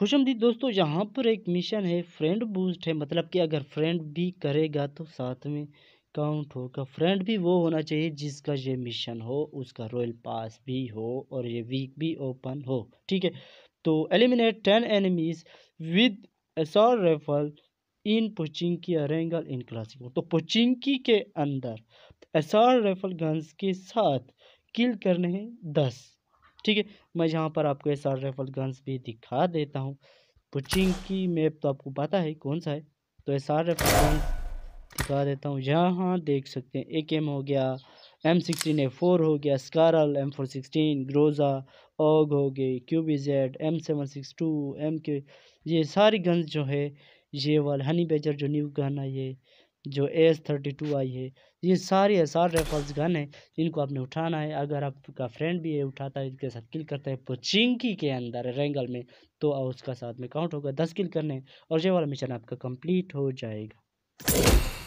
खुशमदी दोस्तों यहाँ पर एक मिशन है फ्रेंड बूस्ट है मतलब कि अगर फ्रेंड भी करेगा तो साथ में काउंट होगा फ्रेंड भी वो होना चाहिए जिसका ये मिशन हो उसका रॉयल पास भी हो और ये वीक भी ओपन हो ठीक है तो eliminate ten enemies with S R rifle in Pochinki Erangel in classic तो पोचिंकी के अंदर एस आर रेफल गन्स के साथ किल करने हैं दस ठीक है मैं यहाँ पर आपको एस आर राइफल गन्स भी दिखा देता हूँ पुचिंग की मैप तो आपको पता है कौन सा है तो एस आर राइफल गन्स दिखा देता हूँ यहाँ देख सकते हैं एक एम हो गया एम सिक्सटीन ए फोर हो गया Scar L M four sixteen Groza AUG हो गई Q B Z M seven six two M K ये सारी गन्स जो है ये वाले हनी बेजर जो न्यू गन है ये जो एस थर्टी टू आई है ये सारी एसार राइफल्स गन है इनको आपने उठाना है अगर आपका फ्रेंड भी ये उठाता है इसके साथ किल करता है पोचिंकी के अंदर रेंगल में तो उसका साथ में काउंट होगा दस किल करने और ये वाला मिशन आपका कंप्लीट हो जाएगा